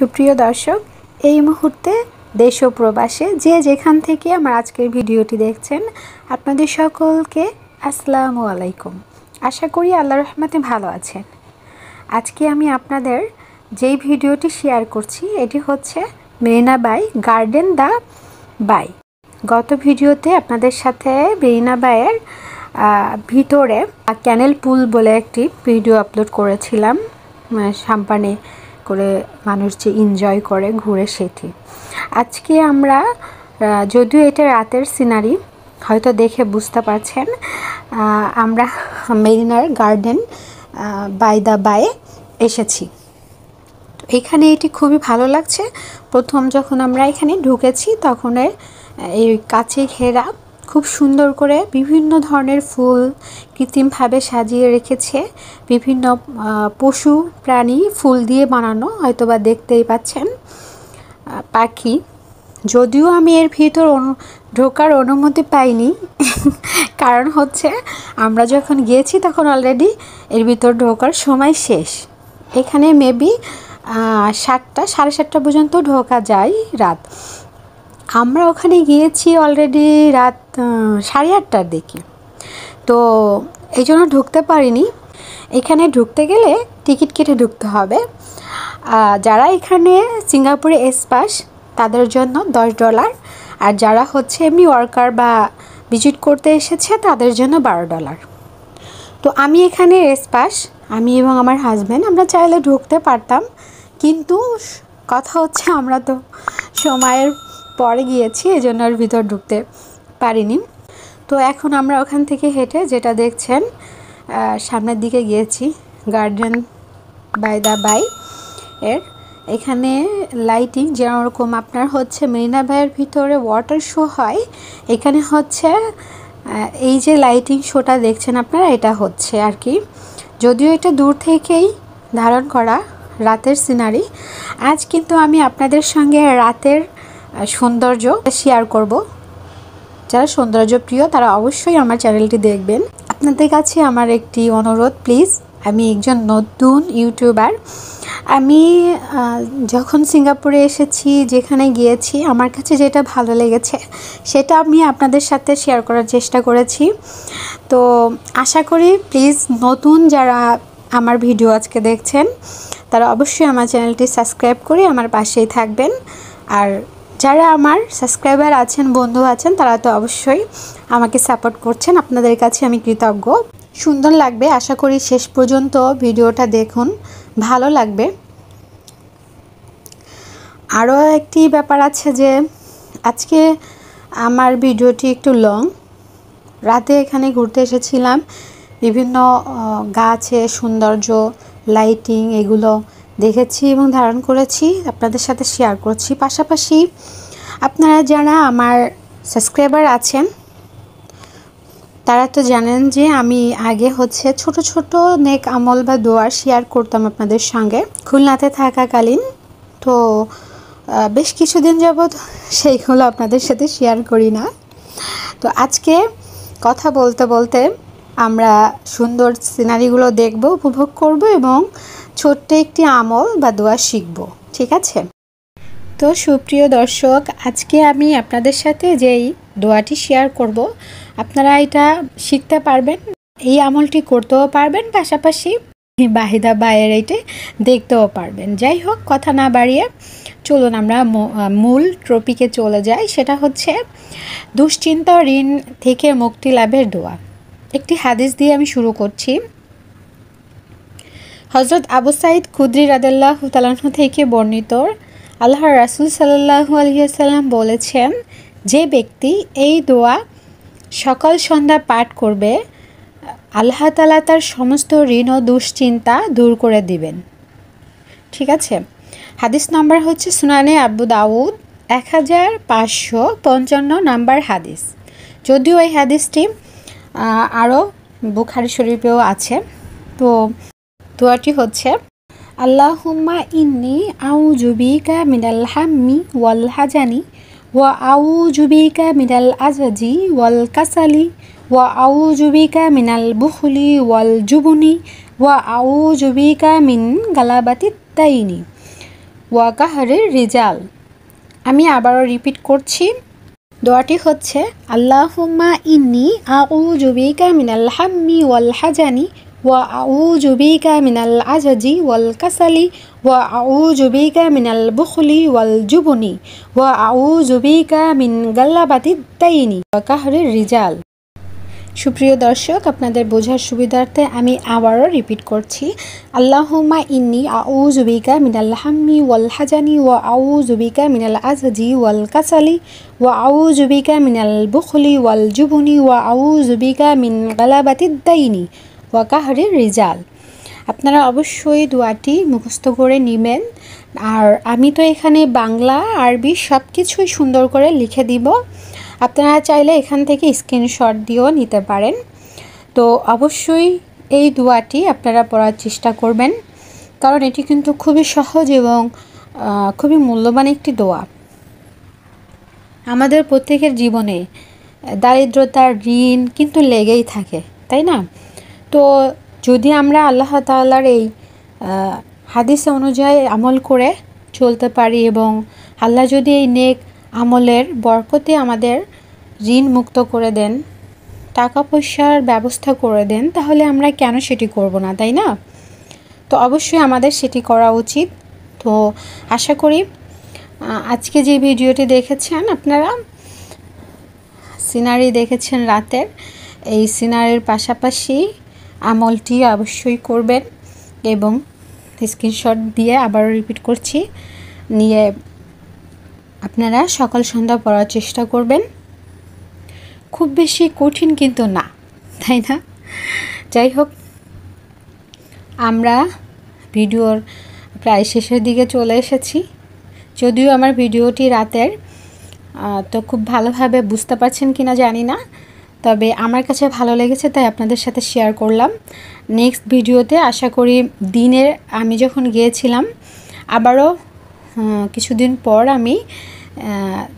সুপ্রিয় দর্শক এই মুহূর্তে দেশ ও প্রবাসে যে যেখান থেকে আমার আজকের ভিডিওটি দেখছেন আপনাদের সকলকে আসসালামু আলাইকুম আশা করি আল্লাহ রহমাতে ভালো আছেন আজকে আমি আপনাদের যেই ভিডিওটি শেয়ার করছি এটি হচ্ছে Marina Bay Garden the Bay গত ভিডিওতে আপনাদের সাথে মেরিনা বাইয়ের ভিতরে ক্যানেল পুল বলে একটি ভিডিও আপলোড করেছিলাম সাম্পানে করে মানুষ যে এনজয় করে ঘুরে সেটি আজকে আমরা যদিও এটা রাতের সিনারি হয়তো দেখে বুঝতে পারছেন আমরা মেরিনার গার্ডেন বাই দ্য বাই এসেছি এখানে এটি খুবই ভালো লাগছে প্রথম যখন আমরা এখানে ঢুকেছি তখন এই কাছে ঘেরা খুব সুন্দর করে বিভিন্ন ধরনের ফুল কৃত্রিমভাবে সাজিয়ে রেখেছে বিভিন্ন পশু প্রাণী ফুল দিয়ে বানানো হয়তোবা দেখতেই পাচ্ছেন পাখি যদিও আমি এর ভিতর ঢোকার অনুমতি পাইনি কারণ হচ্ছে আমরা যখন গিয়েছি তখন অলরেডি এর ভিতর ঢোকার সময় শেষ এখানে মেবি সাতটা সাড়ে সাতটা পর্যন্ত ঢোকা যায় রাত আমরা ওখানে গিয়েছি অলরেডি রাত সাড়ে আটটার দিকে তো এই জন্য ঢুকতে পারিনি এখানে ঢুকতে গেলে টিকিট কেটে ঢুকতে হবে যারা এখানে সিঙ্গাপুরে এসপাস তাদের জন্য দশ ডলার আর যারা হচ্ছে এমনি ওয়ার্কার বা ভিজিট করতে এসেছে তাদের জন্য বারো ডলার তো আমি এখানে এসপাস আমি এবং আমার হাজব্যান্ড আমরা চাইলে ঢুকতে পারতাম কিন্তু কথা হচ্ছে আমরা তো সময়ের পরে গিয়েছি এই জন্য আর ভিতর ঢুকতে পারিনি তো এখন আমরা ওখান থেকে হেঁটে যেটা দেখছেন সামনের দিকে গিয়েছি গার্ডেন বাই দ্য বাই এর এখানে লাইটিং যেরকম আপনার হচ্ছে মেরিনা ভাইয়ের ভিতরে ওয়াটার শো হয় এখানে হচ্ছে এই যে লাইটিং শোটা দেখছেন আপনারা এটা হচ্ছে আর কি যদিও এটা দূর থেকেই ধারণ করা রাতের সিনারি আজ কিন্তু আমি আপনাদের সঙ্গে রাতের সৌন্দর্য শেয়ার করব যারা সৌন্দর্য প্রিয় তারা অবশ্যই আমার চ্যানেলটি দেখবেন আপনাদের কাছে আমার একটি অনুরোধ প্লিজ আমি একজন নতুন ইউটিউবার আমি যখন সিঙ্গাপুরে এসেছি যেখানে গিয়েছি আমার কাছে যেটা ভালো লেগেছে সেটা আমি আপনাদের সাথে শেয়ার করার চেষ্টা করেছি তো আশা করি প্লিজ নতুন যারা আমার ভিডিও আজকে দেখছেন তারা অবশ্যই আমার চ্যানেলটি সাবস্ক্রাইব করে আমার পাশেই থাকবেন আর যারা আমার সাবস্ক্রাইবার আছেন বন্ধু আছেন তারা তো অবশ্যই আমাকে সাপোর্ট করছেন আপনাদের কাছে আমি কৃতজ্ঞ সুন্দর লাগবে আশা করি শেষ পর্যন্ত ভিডিওটা দেখুন ভালো লাগবে আরও একটি ব্যাপার আছে যে আজকে আমার ভিডিওটি একটু লং রাতে এখানে ঘুরতে এসেছিলাম বিভিন্ন গাছে সৌন্দর্য লাইটিং এগুলো দেখেছি এবং ধারণ করেছি আপনাদের সাথে শেয়ার করছি পাশাপাশি আপনারা যারা আমার সাবস্ক্রাইবার আছেন তারা তো জানেন যে আমি আগে হচ্ছে ছোট ছোট নেক আমল বা দোয়ার শেয়ার করতাম আপনাদের সঙ্গে খুলনাতে থাকাকালীন তো বেশ কিছুদিন যাবৎ সেইগুলো আপনাদের সাথে শেয়ার করি না তো আজকে কথা বলতে বলতে আমরা সুন্দর সিনারিগুলো দেখব উপভোগ করব এবং ছোট্ট একটি আমল বা দোয়া শিখব ঠিক আছে তো সুপ্রিয় দর্শক আজকে আমি আপনাদের সাথে যেই দোয়াটি শেয়ার করব আপনারা এটা শিখতে পারবেন এই আমলটি করতেও পারবেন পাশাপাশি বাহিদা বায়ের এইটে দেখতেও পারবেন যাই হোক কথা না বাড়িয়ে চলুন আমরা মূল ট্রপিকে চলে যাই সেটা হচ্ছে দুশ্চিন্তা ঋণ থেকে মুক্তি লাভের দোয়া একটি হাদিস দিয়ে আমি শুরু করছি হজরত আবু সাইদ খুদ্রি রাদাল্লাহ তালাহ থেকে বর্ণিত আল্লাহ রাসুল সাল্লাহু আলহিয়াসাল্লাম বলেছেন যে ব্যক্তি এই দোয়া সকাল সন্ধ্যা পাঠ করবে আল্লাহ তালা তার সমস্ত ঋণ ও দুশ্চিন্তা দূর করে দিবেন ঠিক আছে হাদিস নাম্বার হচ্ছে সুনানে আব্বু দাউদ এক হাজার পাঁচশো পঞ্চান্ন নাম্বার হাদিস যদিও এই হাদিসটি আরও বুখারি শরীফেও আছে তো দোয়াটি হচ্ছে আল্লাহুম্মা ইন্নি আউজুবিকা মিনাল হাম্মি ওয়াল হাজানি ওয়া আউজুবিকা মিনাল আজাজি ওয়াল কাসালি ওয়া আউজুবিকা মিনাল বুখলি ওয়াল জুবুনি ওয়া আউজুবিকা মিন গালাবাতি তাইনি ওয়া কাহারের রিজাল আমি আবারও রিপিট করছি দোয়াটি হচ্ছে আল্লাহুম্মা ইন্নি জুবিকা মিনাল হাম্মি ওয়াল হাজানি وأعوذ بك من العجز والكسل وأعوذ بك من البخل والجبن وأعوذ بك من غلبة الدين وقهر الرجال সুপ্রিয় দর্শক আপনাদের বোঝার সুবিধার্থে আমি আবারও রিপিট করছি আল্লাহমা ইন্নি আউ জুবিকা মিনাল হাম্মি ওয়াল হাজানি ও আউ জুবিকা মিনাল আজজি ওয়াল কাসালি ও আউ জুবিকা মিনাল বুখলি ওয়াল জুবুনি ও আউ জুবিকা মিন গালাবাতি গালাবাতিদ্দাইনি ওয়াকাহারি রেজাল্ট আপনারা অবশ্যই দোয়াটি মুখস্থ করে নেবেন আর আমি তো এখানে বাংলা আরবি সব কিছুই সুন্দর করে লিখে দিব আপনারা চাইলে এখান থেকে স্ক্রিনশট দিয়েও নিতে পারেন তো অবশ্যই এই দোয়াটি আপনারা পড়ার চেষ্টা করবেন কারণ এটি কিন্তু খুবই সহজ এবং খুবই মূল্যবান একটি দোয়া আমাদের প্রত্যেকের জীবনে দারিদ্রতার ঋণ কিন্তু লেগেই থাকে তাই না তো যদি আমরা আল্লাহ তাল্লার এই হাদিস অনুযায়ী আমল করে চলতে পারি এবং আল্লাহ যদি এই নেক আমলের বরকতে আমাদের ঋণ মুক্ত করে দেন টাকা পয়সার ব্যবস্থা করে দেন তাহলে আমরা কেন সেটি করব না তাই না তো অবশ্যই আমাদের সেটি করা উচিত তো আশা করি আজকে যে ভিডিওটি দেখেছেন আপনারা সিনারি দেখেছেন রাতের এই সিনারির পাশাপাশি আমলটি অবশ্যই করবেন এবং স্ক্রিনশট দিয়ে আবার রিপিট করছি নিয়ে আপনারা সকাল সন্ধ্যা পড়ার চেষ্টা করবেন খুব বেশি কঠিন কিন্তু না তাই না যাই হোক আমরা ভিডিওর প্রায় শেষের দিকে চলে এসেছি যদিও আমার ভিডিওটি রাতের তো খুব ভালোভাবে বুঝতে পারছেন কি না জানি না তবে আমার কাছে ভালো লেগেছে তাই আপনাদের সাথে শেয়ার করলাম নেক্সট ভিডিওতে আশা করি দিনের আমি যখন গিয়েছিলাম আবারও কিছুদিন পর আমি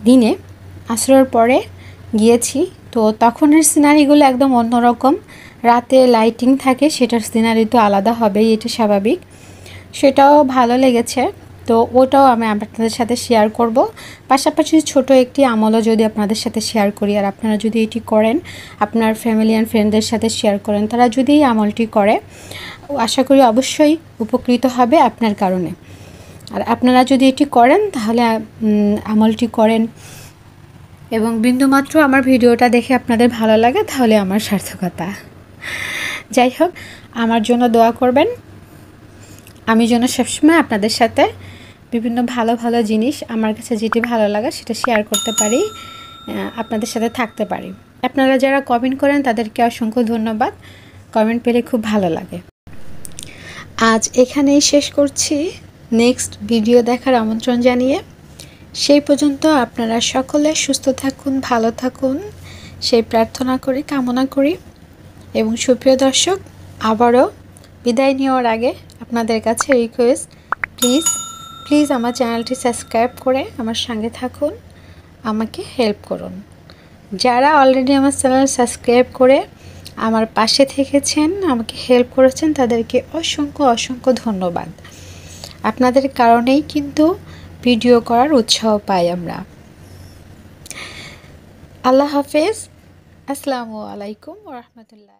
দিনে আসরের পরে গিয়েছি তো তখনের সিনারিগুলো একদম অন্যরকম রাতে লাইটিং থাকে সেটার সিনারি তো আলাদা হবেই এটা স্বাভাবিক সেটাও ভালো লেগেছে তো ওটাও আমি আপনাদের সাথে শেয়ার করব পাশাপাশি ছোট একটি আমলও যদি আপনাদের সাথে শেয়ার করি আর আপনারা যদি এটি করেন আপনার ফ্যামিলি অ্যান্ড ফ্রেন্ডদের সাথে শেয়ার করেন তারা যদি এই আমলটি করে আশা করি অবশ্যই উপকৃত হবে আপনার কারণে আর আপনারা যদি এটি করেন তাহলে আমলটি করেন এবং বিন্দুমাত্র আমার ভিডিওটা দেখে আপনাদের ভালো লাগে তাহলে আমার সার্থকতা যাই হোক আমার জন্য দোয়া করবেন আমি যেন সবসময় আপনাদের সাথে বিভিন্ন ভালো ভালো জিনিস আমার কাছে যেটি ভালো লাগে সেটা শেয়ার করতে পারি আপনাদের সাথে থাকতে পারি আপনারা যারা কমেন্ট করেন তাদেরকে অসংখ্য ধন্যবাদ কমেন্ট পেলে খুব ভালো লাগে আজ এখানেই শেষ করছি নেক্সট ভিডিও দেখার আমন্ত্রণ জানিয়ে সেই পর্যন্ত আপনারা সকলে সুস্থ থাকুন ভালো থাকুন সেই প্রার্থনা করি কামনা করি এবং সুপ্রিয় দর্শক আবারও বিদায় নেওয়ার আগে আপনাদের কাছে রিকোয়েস্ট প্লিজ প্লিজ আমার চ্যানেলটি সাবস্ক্রাইব করে আমার সঙ্গে থাকুন আমাকে হেল্প করুন যারা অলরেডি আমার চ্যানেল সাবস্ক্রাইব করে আমার পাশে থেকেছেন আমাকে হেল্প করেছেন তাদেরকে অসংখ্য অসংখ্য ধন্যবাদ আপনাদের কারণেই কিন্তু ভিডিও করার উৎসাহ পাই আমরা আল্লাহ হাফেজ আসসালামু আলাইকুম রহমতুল্লাহ